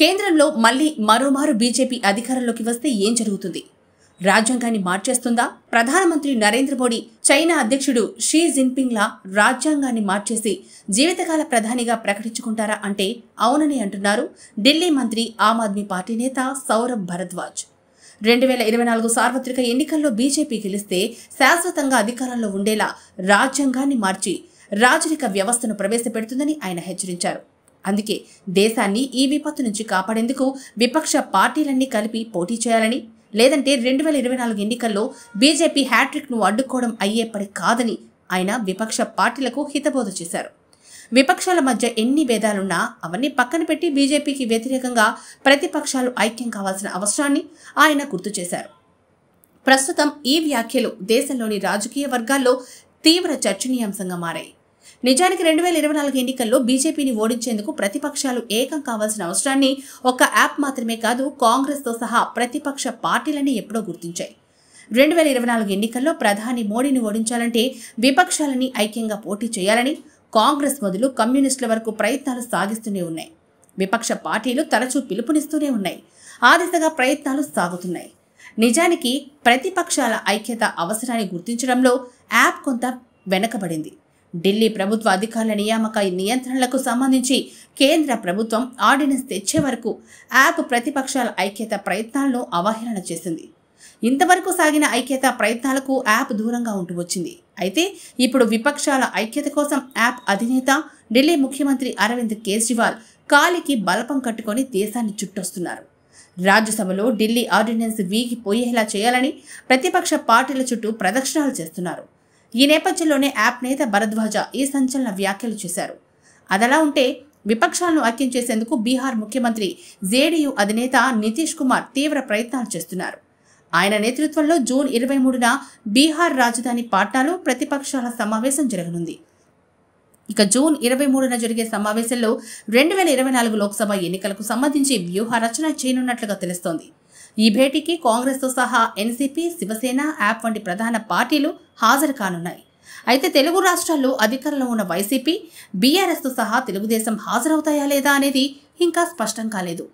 కేంద్రంలో మళ్లీ మరోమారు బీజేపీ అధికారంలోకి వస్తే ఏం జరుగుతుంది రాజ్యాంగాన్ని మార్చేస్తుందా ప్రధానమంత్రి నరేంద్ర మోడీ చైనా అధ్యక్షుడు షీ జిన్పింగ్లా రాజ్యాంగాన్ని మార్చేసి జీవితకాల ప్రధానిగా ప్రకటించుకుంటారా అంటే అవునని అంటున్నారు ఢిల్లీ మంత్రి ఆమ్ ఆద్మీ పార్టీ నేత సౌరభ్ భరద్వాజ్ రెండు వేల ఇరవై నాలుగు సార్వత్రిక ఎన్నికల్లో బీజేపీ గెలిస్తే శాశ్వతంగా అధికారంలో ఉండేలా రాజ్యాంగాన్ని మార్చి రాజరిక వ్యవస్థను ప్రవేశపెడుతుందని ఆయన హెచ్చరించారు అందుకే దేశాన్ని ఈ విపత్తు నుంచి కాపాడేందుకు విపక్ష పార్టీలన్నీ కలిపి పోటీ చేయాలని లేదంటే రెండు వేల ఇరవై నాలుగు ఎన్నికల్లో బీజేపీ హ్యాట్రిక్ను అడ్డుకోవడం అయ్యే పని కాదని ఆయన విపక్ష పార్టీలకు హితబోధ చేశారు విపక్షాల మధ్య ఎన్ని భేదాలున్నా అవన్నీ పక్కన పెట్టి బీజేపీకి వ్యతిరేకంగా ప్రతిపక్షాలు ఐక్యం కావాల్సిన అవసరాన్ని ఆయన గుర్తు చేశారు ప్రస్తుతం ఈ వ్యాఖ్యలు దేశంలోని రాజకీయ వర్గాల్లో తీవ్ర చర్చనీయాంశంగా మారాయి నిజానికి రెండు వేల ఇరవై నాలుగు ఎన్నికల్లో బీజేపీని ఓడించేందుకు ప్రతిపక్షాలు ఏకం కావాల్సిన అవసరాన్ని ఒక యాప్ మాత్రమే కాదు కాంగ్రెస్తో సహా ప్రతిపక్ష పార్టీలని ఎప్పుడో గుర్తించాయి రెండు వేల ఇరవై నాలుగు ఎన్నికల్లో ప్రధాని మోడీని ఓడించాలంటే విపక్షాలని ఐక్యంగా పోటీ చేయాలని కాంగ్రెస్ మొదలు కమ్యూనిస్టుల వరకు ప్రయత్నాలు సాగిస్తూనే ఉన్నాయి విపక్ష పార్టీలు తరచూ పిలుపునిస్తూనే ఉన్నాయి ఆ దిశగా ప్రయత్నాలు సాగుతున్నాయి నిజానికి ప్రతిపక్షాల ఐక్యత అవసరాన్ని గుర్తించడంలో యాప్ కొంత వెనకబడింది ఢిల్లీ ప్రభుత్వ అధికారుల నియామక నియంత్రణలకు సంబంధించి కేంద్ర ప్రభుత్వం ఆర్డినెన్స్ తెచ్చే వరకు యాప్ ప్రతిపక్షాల ఐక్యత ప్రయత్నాలను అవహేళన చేసింది ఇంతవరకు సాగిన ఐక్యత ప్రయత్నాలకు యాప్ దూరంగా ఉంటూ వచ్చింది అయితే ఇప్పుడు విపక్షాల ఐక్యత కోసం యాప్ అధినేత ఢిల్లీ ముఖ్యమంత్రి అరవింద్ కేజ్రీవాల్ కాలికి బలపం కట్టుకొని దేశాన్ని చుట్టొస్తున్నారు రాజ్యసభలో ఢిల్లీ ఆర్డినెన్స్ వీగిపోయేలా చేయాలని ప్రతిపక్ష పార్టీల చుట్టూ ప్రదక్షిణాలు చేస్తున్నారు ఈ నేపథ్యంలోనే యాప్ నేత భరద్వాజ ఈ సంచలన వ్యాఖ్యలు చేశారు అదలా ఉంటే విపక్షాలను ఐక్యం చేసేందుకు బీహార్ ముఖ్యమంత్రి జేడీయూ అధినేత నితీష్ కుమార్ తీవ్ర ప్రయత్నాలు చేస్తున్నారు ఆయన నేతృత్వంలో జూన్ ఇరవై మూడున బీహార్ రాజధాని పాట్నాలో ప్రతిపక్షాల సమావేశం జరగనుంది ఇక జూన్ ఇరవై మూడున జరిగే సమావేశంలో రెండు వేల ఇరవై నాలుగు లోక్సభ ఎన్నికలకు సంబంధించి వ్యూహ రచన చేయనున్నట్లుగా తెలుస్తోంది ఈ భేటీకి కాంగ్రెస్తో సహా ఎన్సీపీ శివసేన యాప్ వంటి ప్రధాన పార్టీలు హాజరు కానున్నాయి అయితే తెలుగు రాష్ట్రాల్లో అధికారంలో ఉన్న వైసీపీ బీఆర్ఎస్తో సహా తెలుగుదేశం హాజరవుతాయా లేదా అనేది ఇంకా స్పష్టం కాలేదు